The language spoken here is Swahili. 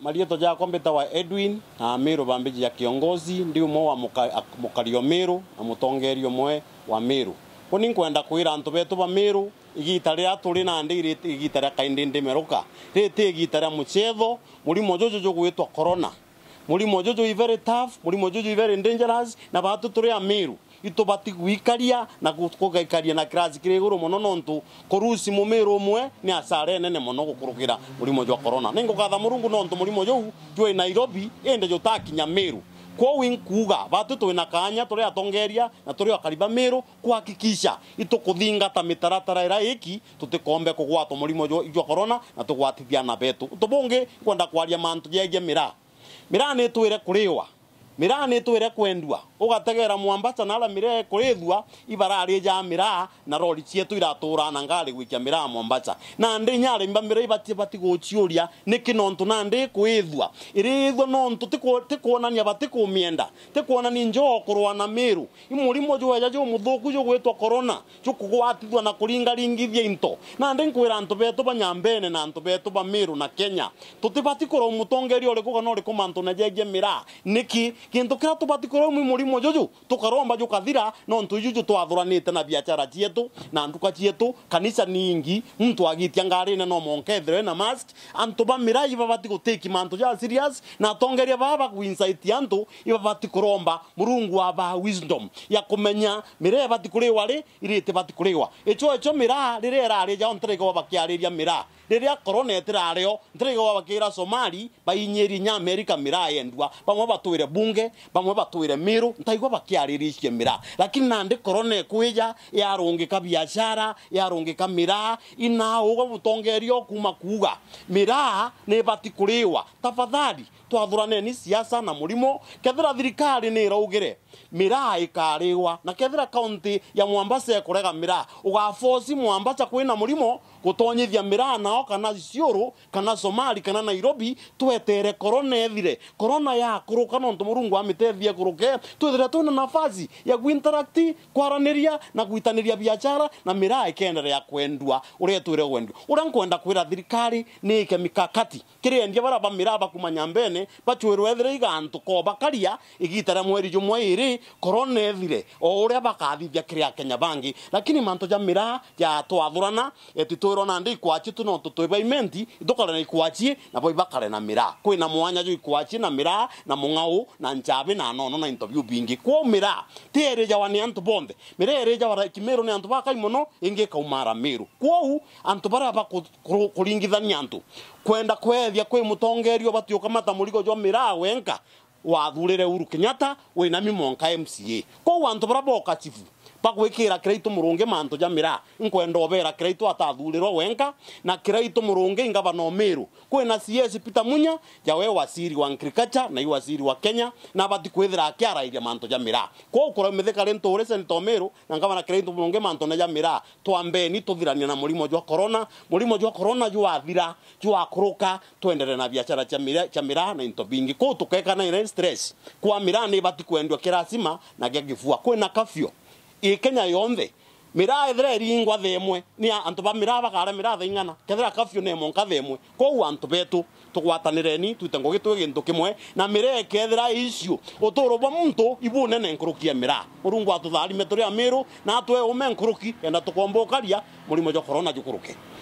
marieto jakwa mbitawa edwin na miru bambiji ya kiongozi ndi umwe wa mukari miru na mutongeri umwe wa miru ko ninkwenda kwira antu betu ba miru igita ria turi na ndiri igita ria kaindi ndimeruka rite igita ria muchetho murimo jojo jogwitwa corona murimo jojo i very tough murimo jojo very dangerous na batu turi a itubati gwikaria na kugaikaria na kirathi kire iguru mono nontu kurusi mumira umwe ni asare nene mono gukurukira murimo jwa corona ningugatha murungu nontu murimo jou jwe nairobi ende inde jutakinya miru kwou inkuuga batu na kanya turi atongeria na turi akariba miru kuhakikisha ta mitaratara ira iki tutikombe kugwatwo murimo jwa corona na tugwatithia na betu tubungi kwenda kwaria mantu jege mira mira ni twire kuriwa mira ni twire kwendwa ugategera mwambata na ala mire kurithwa ibarari ja mira na rori cietu iratura na ngari gwikia mira mwambata na ndi nyari mba mire ibati bati guciuria niki nontu na ndi kuithwa irithwa nontu tiku tikuonania bati kumienda tikuonania njo kurwa na miru imurimo ya jo muthuku jo gwetwa corona jo kugwatithwa na kuringa ringithia into na ndi nkwira antu betu banyambene na antu betu ba miru na Kenya tutibati kurwa mutongeri ole kuga no ri mantu na jege mira niki kintu kira tubati kurwa muri kirimo juju tukaromba no ntu juju twathuranite na biachara cietu na nduka cietu kanisa ningi mtu agitia ngari na no monkethire na mask antu ba bamirai babati gutiki mantu ja serious na tongeria baba ku bakwinsaiti antu ibabati kuromba murungu wa ba wisdom ya kumenya mire bati kuriwa ri irite bati kuriwa echo echo mira rire rirera ri ja ontre ontrego bakiariria mira riria korone etirario ntirego bakira somali bayinyeri nya america mira yendwa bamwe batwire bunge bamwe batwire miru ntaigua bakiariricie mira lakini nandi korone kwija yarungika biashara yarungika mira inaugwa butongerio kuma kuga mira ni bati kuriwa tafadhali twathurane ni siasa na murimo kethira thirikari ni iraugire mira ikariwa na kethira kaunti ya mwambasa kurega mira ugafosi mwambasa kwina murimo gutonyithia mirana nao kana ciuru kana somali kana nairobi twetere korona ethire korona ya kuruka nontu murungu amitethie kuruke twethire twina nafazi ya kuinteract kwaraniria na guitaniria biachara na miraa ikenderea kwendua uria twire kwendwa uria nkwenda kwira thirikari ni ike mikakati kirendia bara ba miraa bakuma nyambene bachwirwo ethire igantu ko bakaria igitara mweri jumwe iri korona ethire o uria bakathithia kiria kenya bangi lakini manto ja miraa ya twathurana etitwe irona ndi ikwachi tuno tutwiba imenti ithukare na ikwachi na bo ibakare na mira kwina mwanya jo ikwachi na mira na mung'au na nchabe na nono na interview bingi kwa mira tiere jawa ni antu bonde mira ere jawa kimero ni antu bakai mono inge kaumara miru kwau antu bara ba kulingithania antu kwenda kwethia kwi mutongerio batioka mata murigo jo mira wenka wathurire uru kenyatta na mimonka mca koguo antu bara boka chifu bagwikira kira itu murungi mantu jamira nkwenda obera kira itu atathurirwa wenka na murunge itu no ingavana kwe na cs peter munya jawe wasiri wa agriculture na iwasiri wa kenya na bati kwithira akiarairia manto jamira ko ukora lento ri ntu to ntomiru na ngaba na itu murunge manto na jamira twambeni tuthirania na murimo jwa corona murimo jwa corona jwathira jwakuruka twenderere na biacara jamira mira na into bingi ko tukeka na stress kwa mira ni bati kwendwa kirasima na gya kwe na kafio i kenya yombe mira ethira ringwa the imwe ni antu ba mira bagara mira the kethira kafyu ne monka the ko u antu betu tugwatanireni twite ngogi twe gintu kimwe na mira kethira isio uturo bwa muntu ibune ne nkurukia mira tu atutharime meturi amiru na atwe ume nkuruki enda tukombokaria murimo jo corona jukuruke